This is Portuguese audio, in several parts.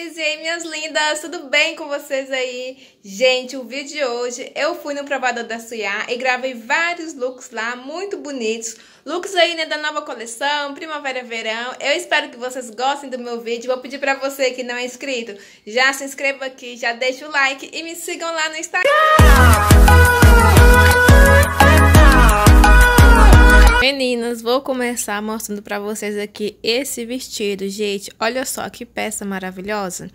E aí, minhas lindas, tudo bem com vocês aí? Gente, o vídeo de hoje eu fui no provador da Suiá e gravei vários looks lá, muito bonitos. Looks aí, né, da nova coleção, primavera, verão. Eu espero que vocês gostem do meu vídeo. Vou pedir pra você que não é inscrito, já se inscreva aqui, já deixa o like e me sigam lá no Instagram. Meninas, vou começar mostrando pra vocês aqui esse vestido, gente. Olha só que peça maravilhosa.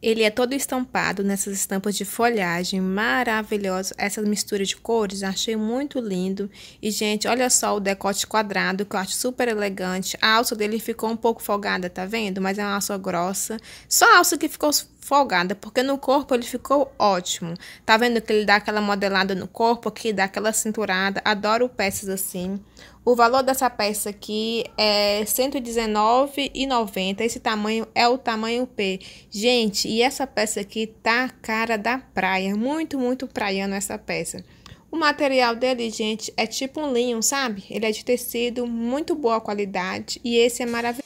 Ele é todo estampado nessas estampas de folhagem, maravilhosa. Essa mistura de cores, achei muito lindo. E, gente, olha só o decote quadrado, que eu acho super elegante. A alça dele ficou um pouco folgada, tá vendo? Mas é uma alça grossa. Só a alça que ficou folgada, porque no corpo ele ficou ótimo. Tá vendo que ele dá aquela modelada no corpo, que dá aquela cinturada. Adoro peças assim. O valor dessa peça aqui é R$ 119,90. Esse tamanho é o tamanho P. Gente, e essa peça aqui tá cara da praia. Muito, muito praiano essa peça. O material dele, gente, é tipo um linho, sabe? Ele é de tecido, muito boa qualidade e esse é maravilhoso.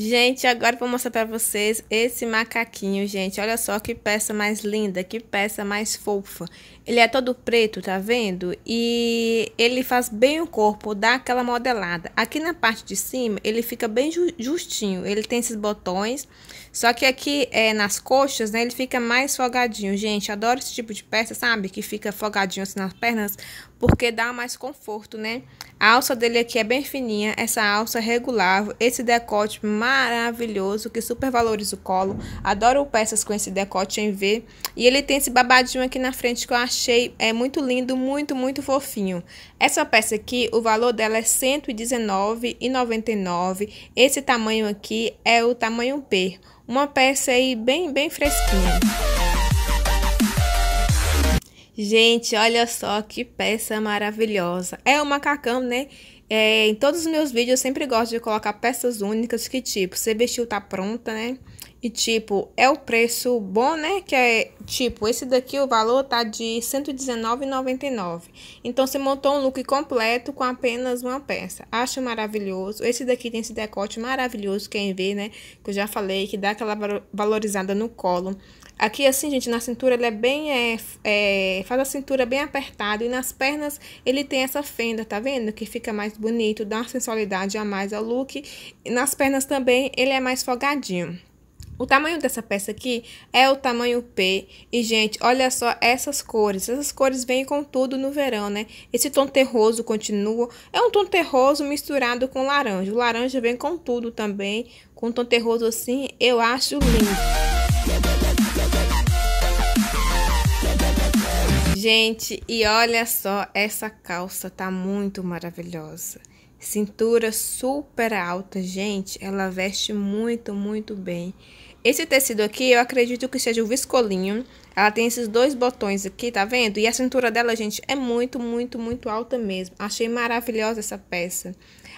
Gente, agora vou mostrar para vocês esse macaquinho, gente. Olha só que peça mais linda, que peça mais fofa. Ele é todo preto, tá vendo? E ele faz bem o corpo, dá aquela modelada. Aqui na parte de cima, ele fica bem justinho. Ele tem esses botões, só que aqui é, nas coxas, né, ele fica mais folgadinho. Gente, adoro esse tipo de peça, sabe? Que fica folgadinho assim nas pernas, porque dá mais conforto, né? A alça dele aqui é bem fininha, essa alça regulável, esse decote maravilhoso que super valoriza o colo. Adoro peças com esse decote em V. E ele tem esse babadinho aqui na frente que eu achei é muito lindo, muito, muito fofinho. Essa peça aqui, o valor dela é R$ 119,99. Esse tamanho aqui é o tamanho P. Uma peça aí bem, bem fresquinha. Gente, olha só que peça maravilhosa. É o macacão, né? É, em todos os meus vídeos eu sempre gosto de colocar peças únicas que, tipo, você vestiu, tá pronta, né? E, tipo, é o preço bom, né? Que é, tipo, esse daqui o valor tá de R$119,99. Então, você montou um look completo com apenas uma peça. Acho maravilhoso. Esse daqui tem esse decote maravilhoso, quem vê, né? Que eu já falei, que dá aquela valorizada no colo. Aqui, assim, gente, na cintura ele é bem. É, é, faz a cintura bem apertada. E nas pernas ele tem essa fenda, tá vendo? Que fica mais bonito, dá uma sensualidade a mais ao look. E nas pernas também ele é mais folgadinho. O tamanho dessa peça aqui é o tamanho P. E, gente, olha só essas cores. Essas cores vêm com tudo no verão, né? Esse tom terroso continua. É um tom terroso misturado com laranja. O laranja vem com tudo também. Com um tom terroso assim, eu acho lindo. Gente, e olha só, essa calça tá muito maravilhosa. Cintura super alta, gente, ela veste muito, muito bem. Esse tecido aqui, eu acredito que seja o viscolinho. Ela tem esses dois botões aqui, tá vendo? E a cintura dela, gente, é muito, muito, muito alta mesmo. Achei maravilhosa essa peça.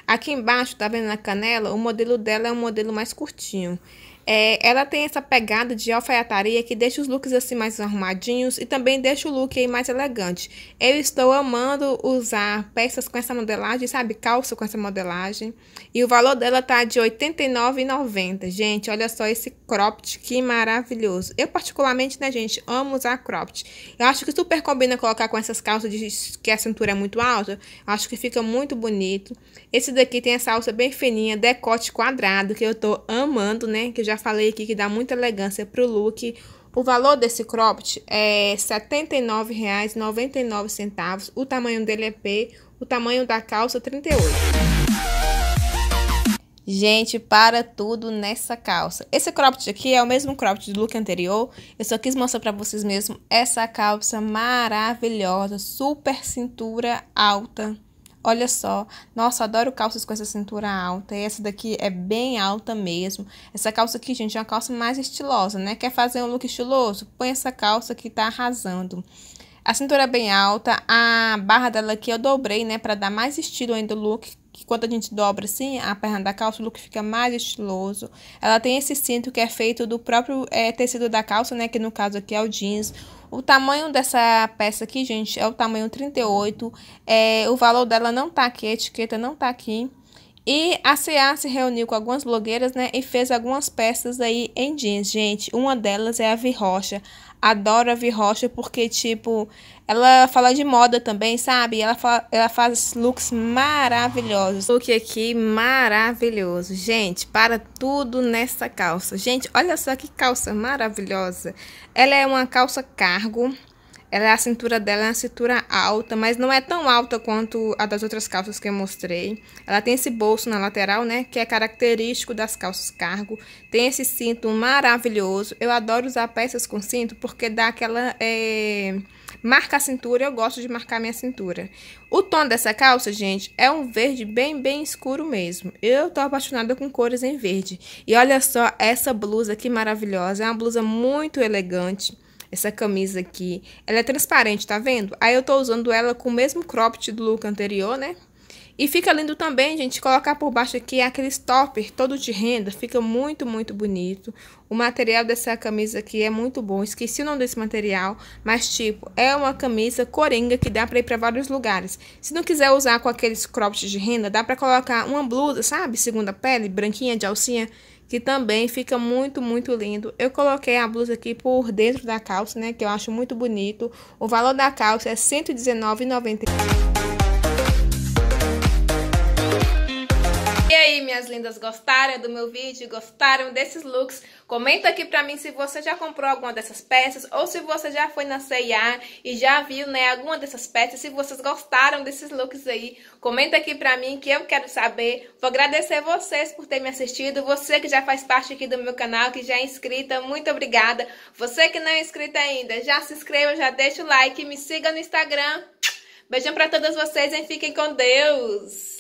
Aqui embaixo, tá vendo na canela, o modelo dela é um modelo mais curtinho. É, ela tem essa pegada de alfaiataria que deixa os looks assim mais arrumadinhos e também deixa o look aí mais elegante. Eu estou amando usar peças com essa modelagem, sabe? Calça com essa modelagem. E o valor dela tá de R$ 89,90. Gente, olha só esse cropped, que maravilhoso. Eu particularmente, né, gente, amo usar cropped. Eu acho que super combina colocar com essas calças de, que a cintura é muito alta. acho que fica muito bonito. Esse daqui tem essa alça bem fininha, decote quadrado, que eu tô amando, né? Que eu já falei aqui que dá muita elegância pro look. O valor desse cropped é R$ 79,99. O tamanho dele é P, o tamanho da calça 38. Gente, para tudo nessa calça. Esse cropped aqui é o mesmo cropped do look anterior. Eu só quis mostrar para vocês mesmo essa calça maravilhosa, super cintura alta. Olha só, nossa, adoro calças com essa cintura alta. E essa daqui é bem alta mesmo. Essa calça aqui, gente, é uma calça mais estilosa, né? Quer fazer um look estiloso? Põe essa calça que tá arrasando. A cintura é bem alta, a barra dela aqui eu dobrei, né, pra dar mais estilo ainda o look que quando a gente dobra assim, a perna da calça, o look fica mais estiloso. Ela tem esse cinto que é feito do próprio é, tecido da calça, né? Que no caso aqui é o jeans. O tamanho dessa peça aqui, gente, é o tamanho 38. É, o valor dela não tá aqui, a etiqueta não tá aqui. E a CA se reuniu com algumas blogueiras, né? E fez algumas peças aí em jeans, gente. Uma delas é a Vi Rocha. Adoro a Vi Rocha porque, tipo, ela fala de moda também, sabe? Ela, fa ela faz looks maravilhosos. Look aqui maravilhoso. Gente, para tudo nessa calça. Gente, olha só que calça maravilhosa. Ela é uma calça cargo ela, é a cintura dela é uma cintura alta, mas não é tão alta quanto a das outras calças que eu mostrei. Ela tem esse bolso na lateral, né? Que é característico das calças cargo. Tem esse cinto maravilhoso. Eu adoro usar peças com cinto porque dá aquela... É... Marca a cintura, eu gosto de marcar minha cintura. O tom dessa calça, gente, é um verde bem, bem escuro mesmo. Eu tô apaixonada com cores em verde. E olha só essa blusa que maravilhosa. É uma blusa muito elegante essa camisa aqui. Ela é transparente, tá vendo? Aí eu tô usando ela com o mesmo cropped do look anterior, né? E fica lindo também, gente, colocar por baixo aqui é aqueles topper todo de renda, fica muito, muito bonito. O material dessa camisa aqui é muito bom, esqueci o nome desse material, mas tipo, é uma camisa coringa que dá pra ir pra vários lugares. Se não quiser usar com aqueles cropped de renda, dá pra colocar uma blusa, sabe, segunda pele, branquinha de alcinha, que também fica muito, muito lindo. Eu coloquei a blusa aqui por dentro da calça, né, que eu acho muito bonito. O valor da calça é R$ 119,90. minhas lindas, gostaram do meu vídeo, gostaram desses looks. Comenta aqui pra mim se você já comprou alguma dessas peças ou se você já foi na C&A e já viu, né, alguma dessas peças. Se vocês gostaram desses looks aí, comenta aqui pra mim que eu quero saber. Vou agradecer vocês por terem me assistido, você que já faz parte aqui do meu canal, que já é inscrita, muito obrigada. Você que não é inscrita ainda, já se inscreva, já deixa o like, me siga no Instagram. Beijão pra todas vocês e fiquem com Deus!